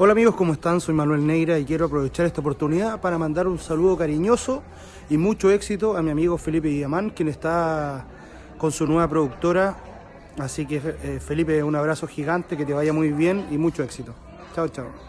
Hola amigos, ¿cómo están? Soy Manuel Neira y quiero aprovechar esta oportunidad para mandar un saludo cariñoso y mucho éxito a mi amigo Felipe Guillamán, quien está con su nueva productora. Así que eh, Felipe, un abrazo gigante, que te vaya muy bien y mucho éxito. Chao, chao.